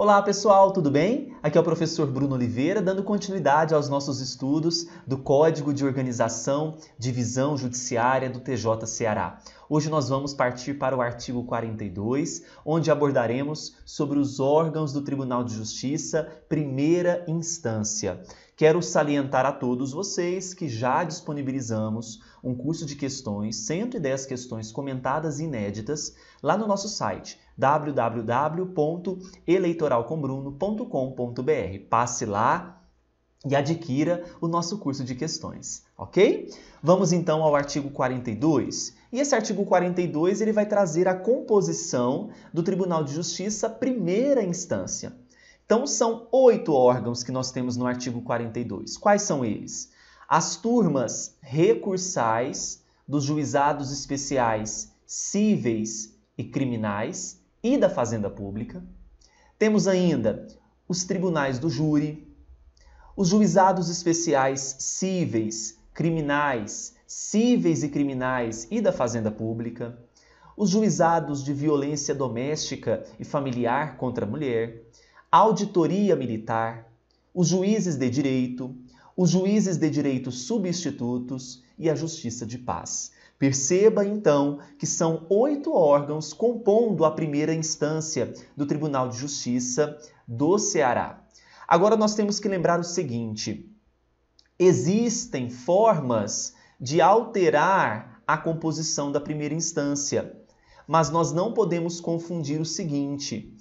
Olá pessoal, tudo bem? Aqui é o professor Bruno Oliveira, dando continuidade aos nossos estudos do Código de Organização Divisão Judiciária do TJ Ceará. Hoje nós vamos partir para o artigo 42, onde abordaremos sobre os órgãos do Tribunal de Justiça Primeira Instância. Quero salientar a todos vocês que já disponibilizamos um curso de questões, 110 questões comentadas inéditas, lá no nosso site www.eleitoralcombruno.com.br. Passe lá e adquira o nosso curso de questões, ok? Vamos então ao artigo 42. E esse artigo 42 ele vai trazer a composição do Tribunal de Justiça primeira instância. Então são oito órgãos que nós temos no artigo 42. Quais são eles? As turmas recursais dos juizados especiais cíveis e criminais e da Fazenda Pública. Temos ainda os tribunais do júri, os juizados especiais cíveis, criminais, cíveis e criminais e da Fazenda Pública, os juizados de violência doméstica e familiar contra a mulher, auditoria militar, os juízes de direito, os juízes de direito substitutos e a justiça de paz. Perceba então que são oito órgãos compondo a primeira instância do Tribunal de Justiça do Ceará. Agora nós temos que lembrar o seguinte: existem formas de alterar a composição da primeira instância, mas nós não podemos confundir o seguinte: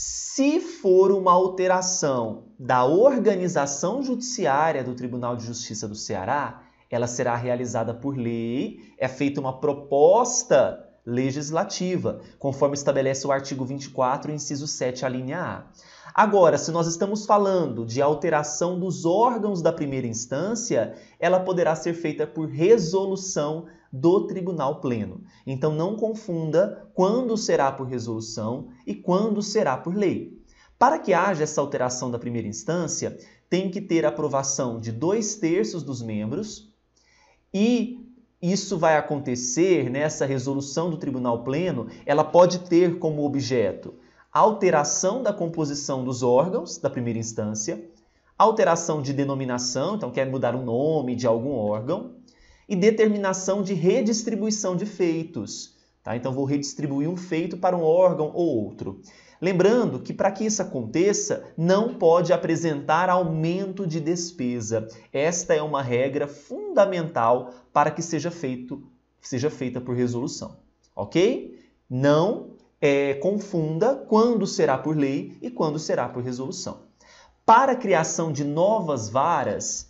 se for uma alteração da organização judiciária do Tribunal de Justiça do Ceará, ela será realizada por lei, é feita uma proposta legislativa, conforme estabelece o artigo 24, inciso 7, alínea linha A. Agora, se nós estamos falando de alteração dos órgãos da primeira instância, ela poderá ser feita por resolução do Tribunal Pleno. Então não confunda quando será por resolução e quando será por lei. Para que haja essa alteração da primeira instância, tem que ter aprovação de dois terços dos membros e isso vai acontecer nessa né, resolução do Tribunal Pleno, ela pode ter como objeto alteração da composição dos órgãos da primeira instância, alteração de denominação, então quer mudar o nome de algum órgão, e determinação de redistribuição de feitos. Tá? Então, vou redistribuir um feito para um órgão ou outro. Lembrando que para que isso aconteça, não pode apresentar aumento de despesa. Esta é uma regra fundamental para que seja, feito, seja feita por resolução. Ok? Não é, confunda quando será por lei e quando será por resolução. Para a criação de novas varas,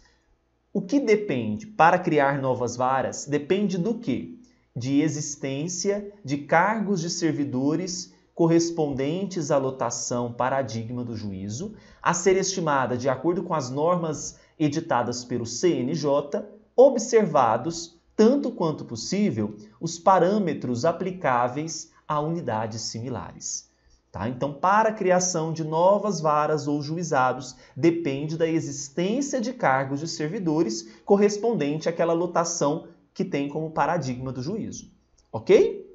o que depende para criar novas varas depende do que? De existência de cargos de servidores correspondentes à lotação paradigma do juízo, a ser estimada de acordo com as normas editadas pelo CNJ, observados, tanto quanto possível, os parâmetros aplicáveis a unidades similares. Tá? Então, para a criação de novas varas ou juizados, depende da existência de cargos de servidores correspondente àquela lotação que tem como paradigma do juízo. Ok?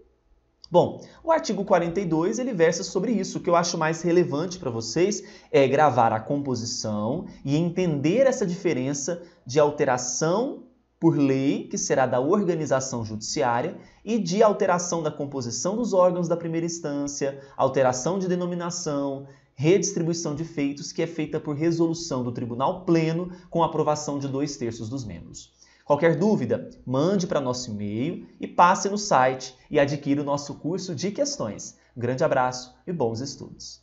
Bom, o artigo 42 ele versa sobre isso. O que eu acho mais relevante para vocês é gravar a composição e entender essa diferença de alteração por lei, que será da organização judiciária, e de alteração da composição dos órgãos da primeira instância, alteração de denominação, redistribuição de feitos, que é feita por resolução do Tribunal Pleno com aprovação de dois terços dos membros. Qualquer dúvida, mande para nosso e-mail e passe no site e adquira o nosso curso de questões. grande abraço e bons estudos!